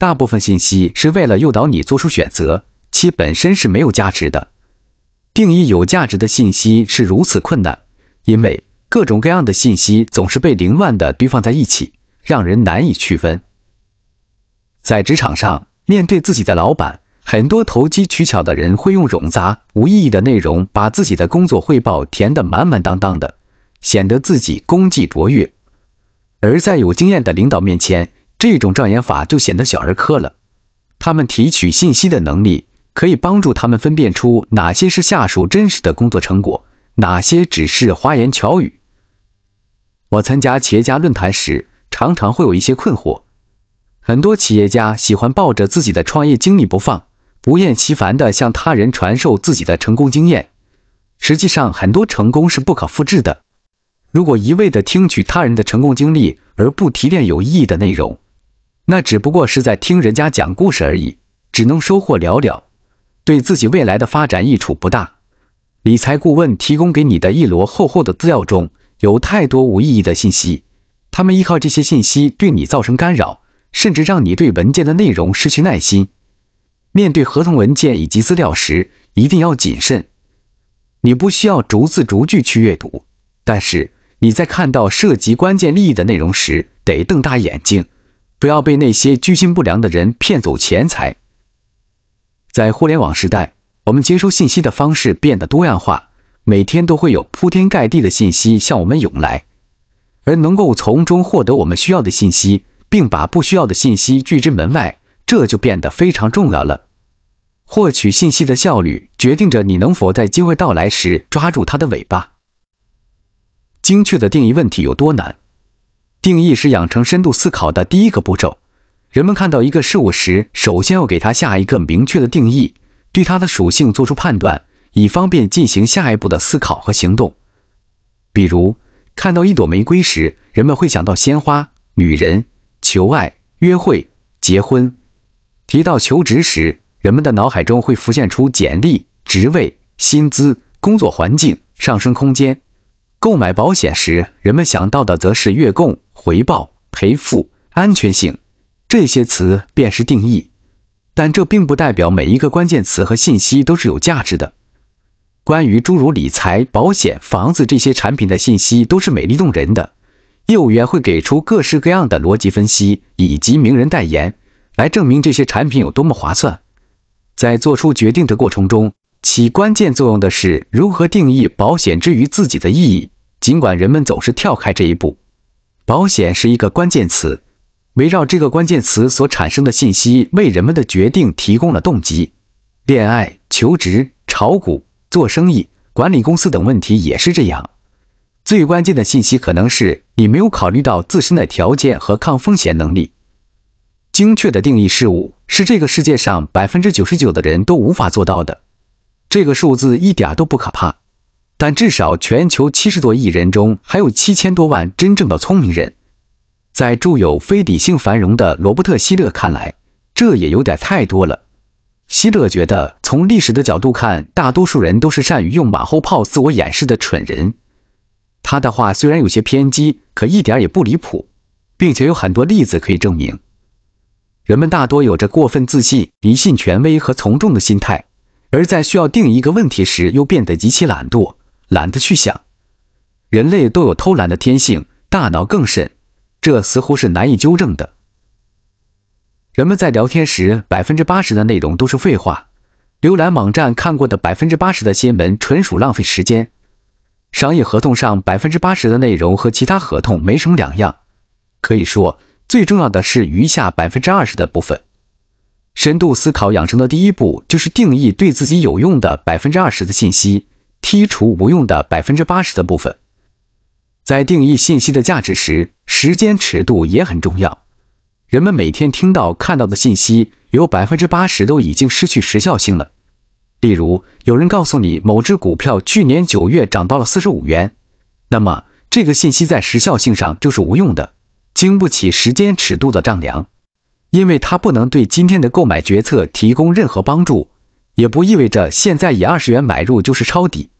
大部分信息是为了诱导你做出选择，其本身是没有价值的。定义有价值的信息是如此困难，因为各种各样的信息总是被凌乱的堆放在一起，让人难以区分。在职场上，面对自己的老板，很多投机取巧的人会用冗杂、无意义的内容把自己的工作汇报填得满满当当的，显得自己功绩卓越；而在有经验的领导面前，这种障眼法就显得小儿科了。他们提取信息的能力可以帮助他们分辨出哪些是下属真实的工作成果，哪些只是花言巧语。我参加企业家论坛时，常常会有一些困惑。很多企业家喜欢抱着自己的创业经历不放，不厌其烦地向他人传授自己的成功经验。实际上，很多成功是不可复制的。如果一味地听取他人的成功经历而不提炼有意义的内容，那只不过是在听人家讲故事而已，只能收获寥寥，对自己未来的发展益处不大。理财顾问提供给你的一摞厚厚的资料中有太多无意义的信息，他们依靠这些信息对你造成干扰，甚至让你对文件的内容失去耐心。面对合同文件以及资料时，一定要谨慎。你不需要逐字逐句去阅读，但是你在看到涉及关键利益的内容时，得瞪大眼睛。不要被那些居心不良的人骗走钱财。在互联网时代，我们接收信息的方式变得多样化，每天都会有铺天盖地的信息向我们涌来，而能够从中获得我们需要的信息，并把不需要的信息拒之门外，这就变得非常重要了。获取信息的效率，决定着你能否在机会到来时抓住它的尾巴。精确的定义问题有多难？定义是养成深度思考的第一个步骤。人们看到一个事物时，首先要给它下一个明确的定义，对它的属性做出判断，以方便进行下一步的思考和行动。比如，看到一朵玫瑰时，人们会想到鲜花、女人、求爱、约会、结婚；提到求职时，人们的脑海中会浮现出简历、职位、薪资、工作环境、上升空间。购买保险时，人们想到的则是月供、回报、赔付、安全性这些词便是定义。但这并不代表每一个关键词和信息都是有价值的。关于诸如理财、保险、房子这些产品的信息都是美丽动人的，业务员会给出各式各样的逻辑分析以及名人代言，来证明这些产品有多么划算。在做出决定的过程中。起关键作用的是如何定义保险之于自己的意义，尽管人们总是跳开这一步。保险是一个关键词，围绕这个关键词所产生的信息为人们的决定提供了动机。恋爱、求职、炒股、做生意、管理公司等问题也是这样。最关键的信息可能是你没有考虑到自身的条件和抗风险能力。精确的定义事物是这个世界上百分之九十九的人都无法做到的。这个数字一点都不可怕，但至少全球七十多亿人中还有七千多万真正的聪明人。在著有《非理性繁荣》的罗伯特·希勒看来，这也有点太多了。希勒觉得，从历史的角度看，大多数人都是善于用马后炮自我掩饰的蠢人。他的话虽然有些偏激，可一点也不离谱，并且有很多例子可以证明，人们大多有着过分自信、迷信权威和从众的心态。而在需要定一个问题时，又变得极其懒惰，懒得去想。人类都有偷懒的天性，大脑更甚，这似乎是难以纠正的。人们在聊天时，百分之八十的内容都是废话；浏览网站看过的百分之八十的新闻，纯属浪费时间。商业合同上百分之八十的内容和其他合同没什么两样，可以说，最重要的是余下百分之二十的部分。深度思考养成的第一步就是定义对自己有用的百分之二十的信息，剔除无用的百分之八十的部分。在定义信息的价值时，时间尺度也很重要。人们每天听到看到的信息，有百分之八十都已经失去时效性了。例如，有人告诉你某只股票去年九月涨到了四十五元，那么这个信息在时效性上就是无用的，经不起时间尺度的丈量。因为它不能对今天的购买决策提供任何帮助，也不意味着现在以二十元买入就是抄底，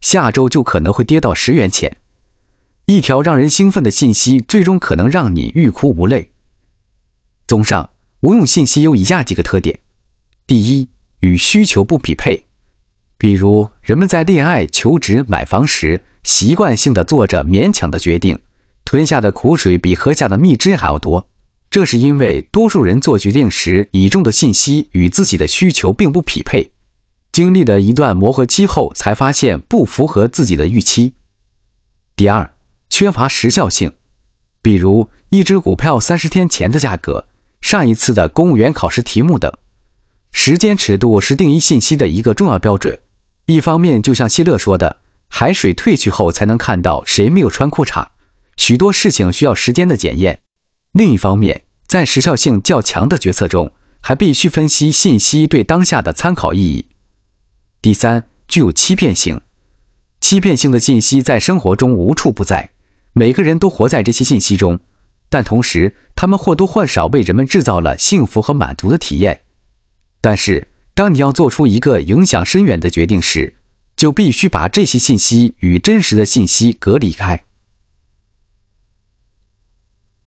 下周就可能会跌到十元钱。一条让人兴奋的信息，最终可能让你欲哭无泪。综上，无用信息有以下几个特点：第一，与需求不匹配。比如，人们在恋爱、求职、买房时，习惯性的做着勉强的决定，吞下的苦水比喝下的蜜汁还要多。这是因为多数人做决定时，倚重的信息与自己的需求并不匹配，经历了一段磨合期后，才发现不符合自己的预期。第二，缺乏时效性，比如一只股票三十天前的价格，上一次的公务员考试题目等。时间尺度是定义信息的一个重要标准。一方面，就像希勒说的：“海水退去后，才能看到谁没有穿裤衩。”许多事情需要时间的检验。另一方面，在时效性较强的决策中，还必须分析信息对当下的参考意义。第三，具有欺骗性。欺骗性的信息在生活中无处不在，每个人都活在这些信息中，但同时，他们或多或少为人们制造了幸福和满足的体验。但是，当你要做出一个影响深远的决定时，就必须把这些信息与真实的信息隔离开。